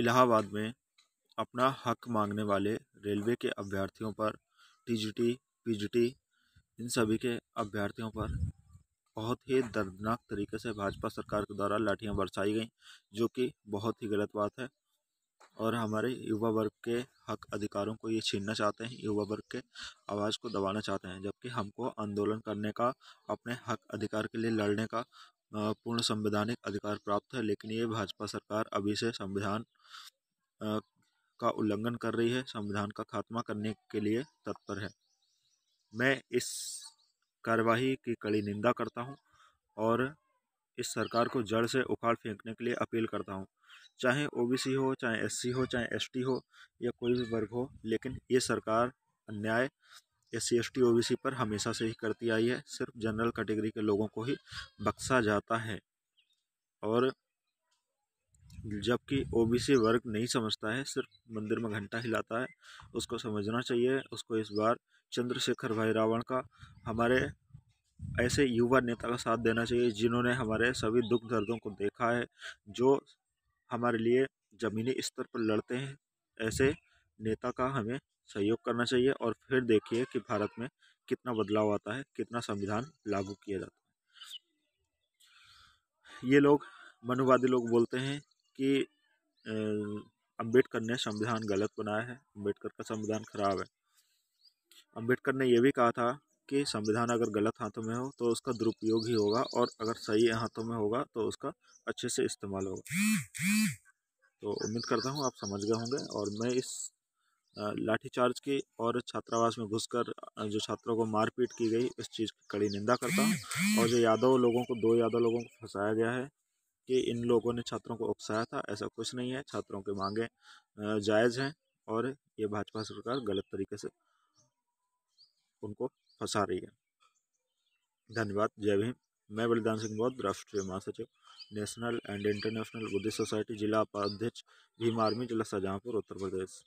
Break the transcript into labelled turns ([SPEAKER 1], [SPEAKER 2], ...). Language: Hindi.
[SPEAKER 1] इलाहाबाद में अपना हक मांगने वाले रेलवे के अभ्यर्थियों पर टीजीटी, पीजीटी इन सभी के अभ्यर्थियों पर बहुत ही दर्दनाक तरीके से भाजपा सरकार के द्वारा लाठियाँ बरसाई गई जो कि बहुत ही गलत बात है और हमारे युवा वर्ग के हक अधिकारों को ये छीनना चाहते हैं युवा वर्ग के आवाज़ को दबाना चाहते हैं जबकि हमको आंदोलन करने का अपने हक अधिकार के लिए लड़ने का पूर्ण संवैधानिक अधिकार प्राप्त है लेकिन ये भाजपा सरकार अभी से संविधान का उल्लंघन कर रही है संविधान का खात्मा करने के लिए तत्पर है मैं इस कार्यवाही की कड़ी निंदा करता हूँ और इस सरकार को जड़ से उखाड़ फेंकने के लिए अपील करता हूँ चाहे ओबीसी हो चाहे एससी हो चाहे एसटी हो या कोई भी वर्ग हो लेकिन ये सरकार अन्याय S C S T O B C पर हमेशा से ही करती आई है सिर्फ जनरल कैटेगरी के लोगों को ही बक्सा जाता है और जबकि ओबीसी वर्ग नहीं समझता है सिर्फ मंदिर में घंटा हिलाता है उसको समझना चाहिए उसको इस बार चंद्रशेखर भाई रावण का हमारे ऐसे युवा नेता का साथ देना चाहिए जिन्होंने हमारे सभी दुख दर्दों को देखा है जो हमारे लिए ज़मीनी स्तर पर लड़ते हैं ऐसे नेता का हमें सहयोग करना चाहिए और फिर देखिए कि भारत में कितना बदलाव आता है कितना संविधान लागू किया जाता है ये लोग मनुवादी लोग बोलते हैं कि अंबेडकर ने संविधान गलत बनाया है अंबेडकर का संविधान खराब है अंबेडकर ने यह भी कहा था कि संविधान अगर गलत हाथों में हो तो उसका दुरुपयोग ही होगा और अगर सही हाथों में होगा तो उसका अच्छे से इस्तेमाल होगा तो उम्मीद करता हूँ आप समझ गए होंगे और मैं इस लाठीचार्ज की और छात्रावास में घुसकर जो छात्रों को मारपीट की गई इस चीज़ की कड़ी निंदा करता हूँ और जो यादव लोगों को दो यादव लोगों को फंसाया गया है कि इन लोगों ने छात्रों को उकसाया था ऐसा कुछ नहीं है छात्रों की मांगे जायज़ हैं और ये भाजपा सरकार गलत तरीके से उनको फंसा रही है धन्यवाद जय भीम मैं बलिदान सिंह बौद्ध राष्ट्रीय महासचिव national and international Buddhist society जिला उपाध्यक्ष भीम आर्मी जिला शाहजहाँपुर उत्तर प्रदेश